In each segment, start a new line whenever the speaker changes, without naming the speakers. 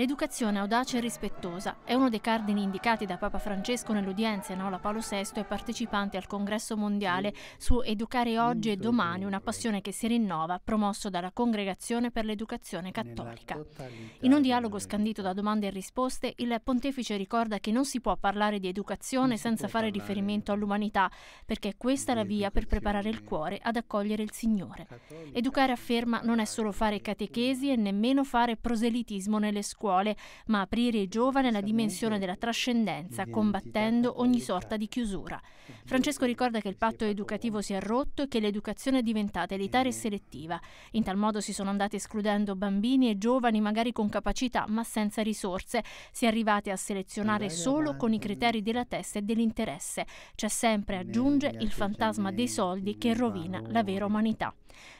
L'educazione audace e rispettosa è uno dei cardini indicati da Papa Francesco nell'udienza in Nola Paolo VI e partecipanti al congresso mondiale su Educare oggi e domani, una passione che si rinnova, promosso dalla Congregazione per l'Educazione Cattolica. In un dialogo scandito da domande e risposte, il pontefice ricorda che non si può parlare di educazione senza fare riferimento all'umanità, perché questa è la via per preparare il cuore ad accogliere il Signore. Educare, afferma, non è solo fare catechesi e nemmeno fare proselitismo nelle scuole scuole, ma aprire i giovani alla dimensione della trascendenza, combattendo ogni sorta di chiusura. Francesco ricorda che il patto educativo si è rotto e che l'educazione è diventata elitaria e selettiva. In tal modo si sono andati escludendo bambini e giovani magari con capacità ma senza risorse. Si è arrivati a selezionare solo con i criteri della testa e dell'interesse. C'è sempre, aggiunge, il fantasma dei soldi che rovina la vera umanità.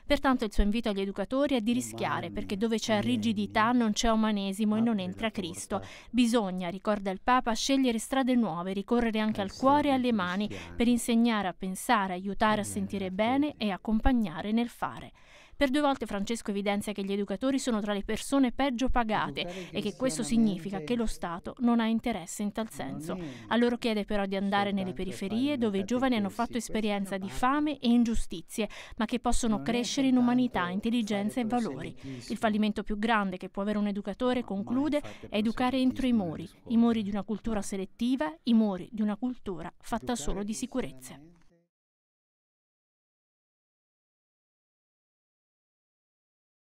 Pertanto il suo invito agli educatori è di rischiare perché dove c'è rigidità non c'è umanesimo e ah, non entra Cristo. Bisogna, ricorda il Papa, scegliere strade nuove, ricorrere anche eh al cuore e alle mani per insegnare a pensare, aiutare a eh, sentire eh, bene e accompagnare nel fare. Per due volte Francesco evidenzia che gli educatori sono tra le persone peggio pagate e che questo significa che lo Stato non ha interesse in tal senso. A loro chiede però di andare nelle periferie dove i giovani hanno fatto esperienza di fame e ingiustizie, ma che possono crescere in umanità, intelligenza e valori. Il fallimento più grande che può avere un educatore, conclude, è educare entro i muri, i muri di una cultura selettiva, i muri di una cultura fatta solo di sicurezze.